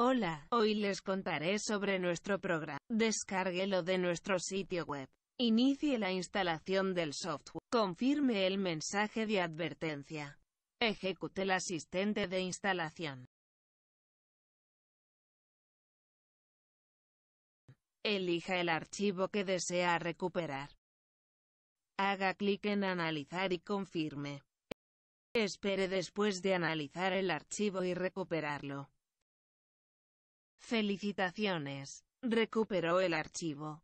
Hola, hoy les contaré sobre nuestro programa. Descárguelo de nuestro sitio web. Inicie la instalación del software. Confirme el mensaje de advertencia. Ejecute el asistente de instalación. Elija el archivo que desea recuperar. Haga clic en Analizar y confirme. Espere después de analizar el archivo y recuperarlo. Felicitaciones. Recuperó el archivo.